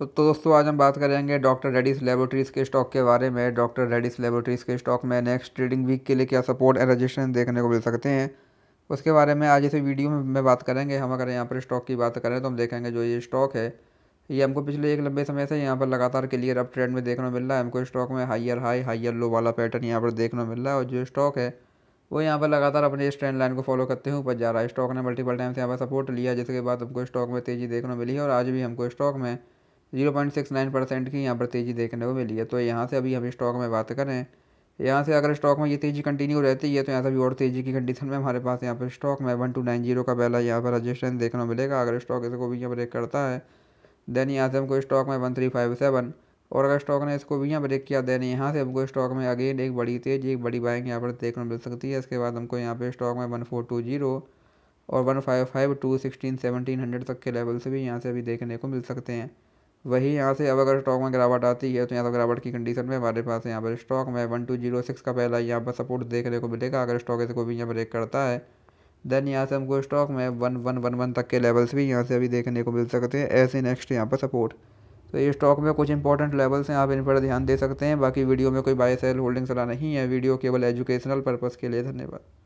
तो तो दोस्तों आज हम बात करेंगे डॉक्टर रेडिस लेबोरेटरीज़ के स्टॉक के बारे में डॉक्टर रेडिस लेबोरेटरीज़ के स्टॉक में नेक्स्ट ट्रेडिंग वीक के लिए क्या सपोर्ट एंड रजिस्ट्रेशन देखने को मिल सकते हैं उसके बारे में आज इस वीडियो में बात करेंगे हम अगर यहाँ पर स्टॉक की बात करें तो हम देखेंगे जो ये स्टॉक है ये हमको पिछले एक लंबे समय से यहाँ पर लगातार क्लियर अप ट्रेंड में देखने को मिल रहा है हमको स्टॉक में हाइयर हाई हाइयर लो वाला पैटर्न यहाँ पर देखने को मिल रहा है और जो स्टॉक है वो यहाँ पर लगातार अपने इस ट्रेंड लाइन को फॉलो करते हुए ऊपर जा रहा है स्टॉक ने मल्टीपल टाइम्स यहाँ पर सपोर्ट लिया जिसके बाद हमको स्टॉक में तेज़ी देखने मिली है और आज भी हमको स्टॉक में zero point six nine percent की यहाँ पर तेज़ी देखने को मिली है तो यहाँ से अभी हम स्टॉक में बात करें यहाँ से अगर स्टॉक में ये तेज़ी कंटिन्यू रहती है तो यहाँ से भी और तेज़ी की कंडीशन में हमारे पास यहाँ पर स्टॉक में वन टू नाइन जीरो का पहला यहाँ पर रजिस्ट्रेंस देखने को मिलेगा अगर स्टॉक इसको भी यहाँ ब्रेक करता है देन यहाँ से हमको स्टॉक में वन थ्री फाइव सेवन और अगर स्टॉक ने इसको भी यहाँ ब्रेक किया देन यहाँ से हमको स्टॉक में अगेन एक बड़ी तेज़ी एक बड़ी बाइक यहाँ पर देखने मिल सकती है इसके बाद हमको यहाँ पर स्टॉक में वन फोर टू जीरो और one five five two sixteen seventeen hundred तक के लेवल से भी यहाँ से अभी देखने को मिल सकते हैं वही यहाँ से अब अगर स्टॉक में गिरावट आती है तो यहाँ पर तो गिरावट की कंडीशन में हमारे पास यहाँ पर स्टॉक में वन टू जीरो सिक्स का पहला यहाँ पर सपोर्ट देखने को मिलेगा अगर स्टॉक ऐसे को भी यहाँ ब्रेक करता है देन यहाँ से हमको स्टॉक में वन वन वन वन तक के लेवल्स भी यहाँ से अभी देखने को मिल सकते हैं ऐसे नेक्स्ट यहाँ पर सपोर्ट तो ये स्टॉक में कुछ इंपॉर्टेंट लेवल्स हैं आप इन पर ध्यान दे सकते हैं बाकी वीडियो में कोई बाय सेल होल्डिंग सलाह नहीं है वीडियो केवल एजुकेशनल पर्पज़ के लिए धन्यवाद